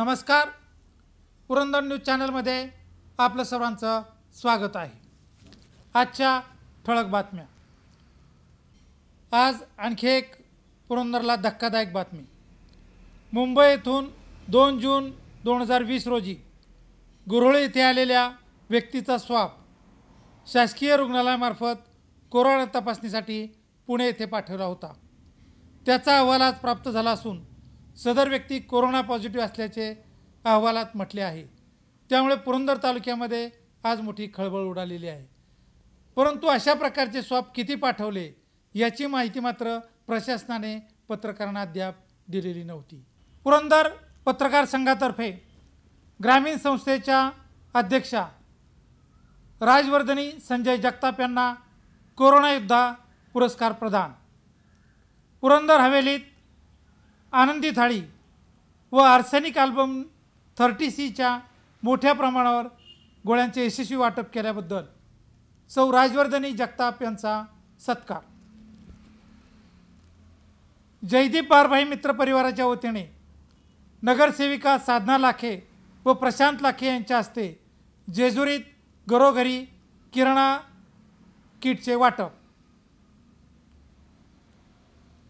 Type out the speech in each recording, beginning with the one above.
नमस्कार पुरंदर न्यूज चॅनलमध्ये आपलं सर्वांचं स्वागत आहे आजच्या ठळक बातम्या आज आणखी एक पुरंदरला धक्कादायक बातमी मुंबई येथून दोन जून दोन हजार वीस रोजी गुरुळे येथे आलेल्या व्यक्तीचा स्वाप शासकीय रुग्णालयामार्फत कोरोना तपासणीसाठी पुणे येथे पाठवला होता त्याचा अहवाल आज प्राप्त झाला असून सदर व्यक्ती कोरोना पॉझिटिव्ह असल्याचे अहवालात म्हटले आहे त्यामुळे पुरंदर तालुक्यामध्ये आज मोठी खळबळ उडालेली आहे परंतु अशा प्रकारचे स्वाब किती पाठवले याची माहिती मात्र प्रशासनाने पत्रकारांना अद्याप दिलेली नव्हती पुरंदर पत्रकार संघातर्फे ग्रामीण संस्थेच्या अध्यक्षा राजवर्धनी संजय जगताप यांना कोरोना योद्धा पुरस्कार प्रदान पुरंदर हवेलीत आनंदी थाळी व आर्सेनिक आल्बम थर्टी सीच्या मोठ्या प्रमाणावर गोळ्यांचे यशस्वी वाटप केल्याबद्दल सौ राजवर्धनी जगताप यांचा सत्कार जयदीप बारभाई मित्रपरिवाराच्या वतीने नगरसेविका साधना लाखे व प्रशांत लाखे यांच्या हस्ते जेजुरीत घरोघरी किराणा किटचे वाटप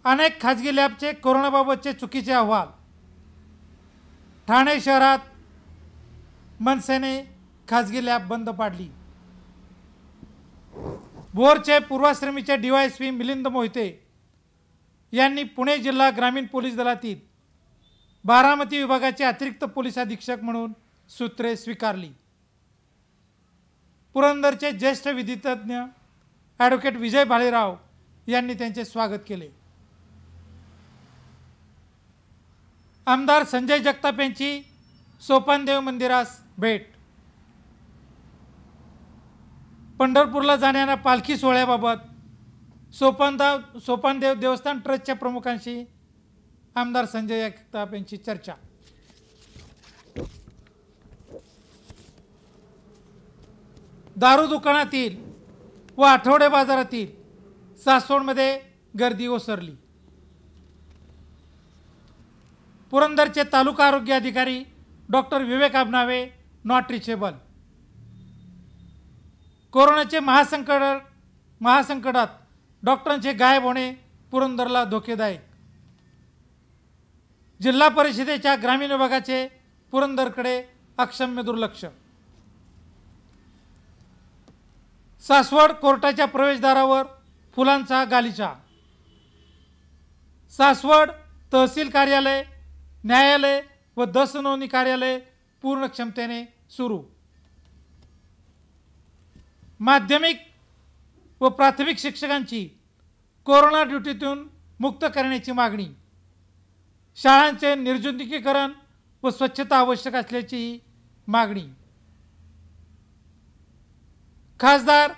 अनेक खाजगी लॅबचे कोरोनाबाबतचे चुकीचे अहवाल ठाणे शहरात मनसेने खाजगी लॅब बंद पाडली भोरचे पूर्वाश्रमीचे पी मिलिंद मोहिते यांनी पुणे जिल्हा ग्रामीण पोलीस दलातील बारामती विभागाचे अतिरिक्त पोलीस अधीक्षक म्हणून सूत्रे स्वीकारली पुरंदरचे ज्येष्ठ विधितज्ञ ॲडव्होकेट विजय भालेराव यांनी त्यांचे स्वागत केले आमदार संजय जगताप यांची सोपानदेव मंदिरास भेट पंढरपूरला जाणाऱ्या पालखी सोहळ्याबाबत सोपानदाव सोपानदेव देवस्थान ट्रस्टच्या प्रमुखांशी आमदार संजय जगताप यांची चर्चा दारू दुकानातील व आठवडे बाजारातील सासवडमध्ये गर्दी ओसरली पुरंदरचे तालुका आरोग्य अधिकारी doctor Vivek Abnave not reachable कोरोनाचे महासंकट महासंकटात डॉक्टरांचे गायब होणे पुरंदरला धोकेदायक जिल्हा परिषदेच्या ग्रामीण विभागाचे पुरंदरकडे अक्षम्य दुर्लक्ष सासवड कोर्टाच्या प्रवेशद्वारावर फुलांचा गालिचा सासवड तहसील कार्यालय न्यायालय व दस कार्यालय पूर्ण क्षमतेने सुरू माध्यमिक व प्राथमिक शिक्षकांची कोरोना ड्युटीतून मुक्त करण्याची मागणी शाळांचे निर्जंतुकीकरण व स्वच्छता आवश्यक असल्याची मागणी खासदार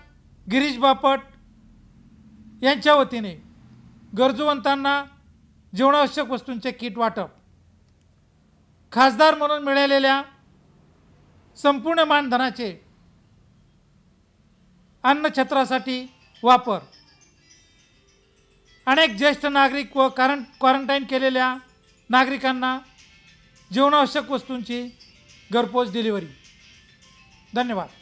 गिरीश बापट यांच्या वतीने गरजूवंतांना जीवनावश्यक वस्तूंचे किट वाटप खासदार म्हणून मिळालेल्या संपूर्ण मानधनाचे अन्नछत्रासाठी वापर अनेक ज्येष्ठ नागरिक व कारण क्वारंटाईन केलेल्या नागरिकांना जीवनावश्यक वस्तूंची घरपोच डिलिव्हरी धन्यवाद